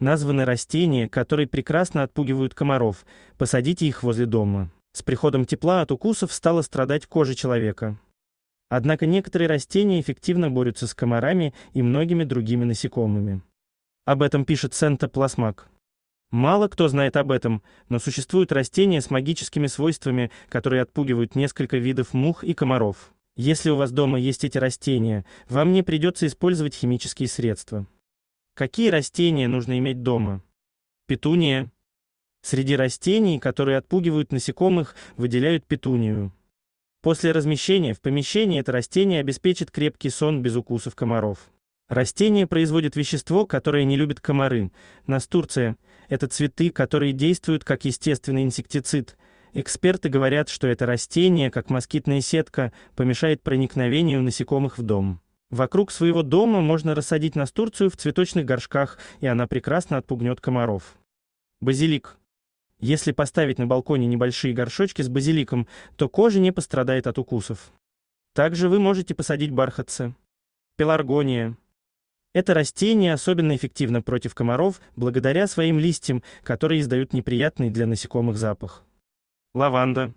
Названы растения, которые прекрасно отпугивают комаров. Посадите их возле дома. С приходом тепла от укусов стала страдать кожа человека. Однако некоторые растения эффективно борются с комарами и многими другими насекомыми. Об этом пишет Сента Пласмак. Мало кто знает об этом, но существуют растения с магическими свойствами, которые отпугивают несколько видов мух и комаров. Если у вас дома есть эти растения, вам не придется использовать химические средства. Какие растения нужно иметь дома? Петуния. Среди растений, которые отпугивают насекомых, выделяют петунию. После размещения в помещении это растение обеспечит крепкий сон без укусов комаров. Растение производит вещество, которое не любит комары. Настурция – это цветы, которые действуют как естественный инсектицид. Эксперты говорят, что это растение, как москитная сетка, помешает проникновению насекомых в дом. Вокруг своего дома можно рассадить настурцию в цветочных горшках, и она прекрасно отпугнет комаров. Базилик. Если поставить на балконе небольшие горшочки с базиликом, то кожа не пострадает от укусов. Также вы можете посадить бархатцы. Пеларгония. Это растение особенно эффективно против комаров благодаря своим листьям, которые издают неприятный для насекомых запах. Лаванда.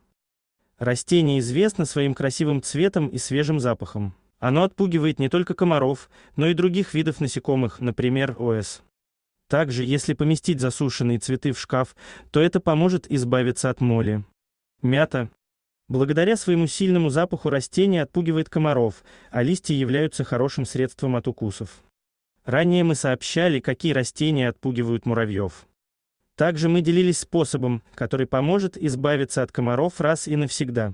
Растение известно своим красивым цветом и свежим запахом. Оно отпугивает не только комаров, но и других видов насекомых, например, ОС. Также, если поместить засушенные цветы в шкаф, то это поможет избавиться от моли. Мята. Благодаря своему сильному запаху растение отпугивает комаров, а листья являются хорошим средством от укусов. Ранее мы сообщали, какие растения отпугивают муравьев. Также мы делились способом, который поможет избавиться от комаров раз и навсегда.